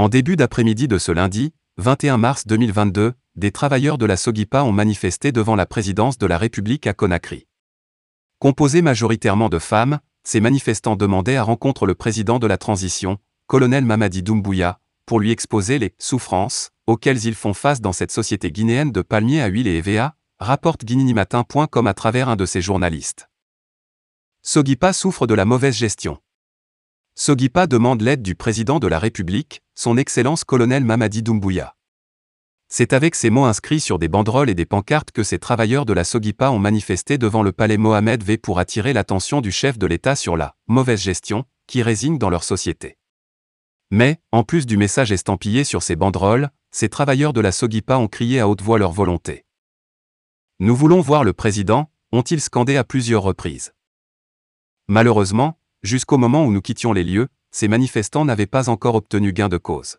En début d'après-midi de ce lundi, 21 mars 2022, des travailleurs de la Sogipa ont manifesté devant la présidence de la République à Conakry. Composés majoritairement de femmes, ces manifestants demandaient à rencontre le président de la transition, colonel Mamadi Doumbouya, pour lui exposer les souffrances auxquelles ils font face dans cette société guinéenne de palmiers à huile et EVA, rapporte guininimatin.com à travers un de ses journalistes. Sogipa souffre de la mauvaise gestion. Sogipa demande l'aide du président de la République, son Excellence colonel Mamadi Doumbouya. C'est avec ces mots inscrits sur des banderoles et des pancartes que ces travailleurs de la Sogipa ont manifesté devant le palais Mohamed V pour attirer l'attention du chef de l'État sur la mauvaise gestion qui résigne dans leur société. Mais, en plus du message estampillé sur ces banderoles, ces travailleurs de la Sogipa ont crié à haute voix leur volonté. Nous voulons voir le président, ont-ils scandé à plusieurs reprises. Malheureusement, Jusqu'au moment où nous quittions les lieux, ces manifestants n'avaient pas encore obtenu gain de cause.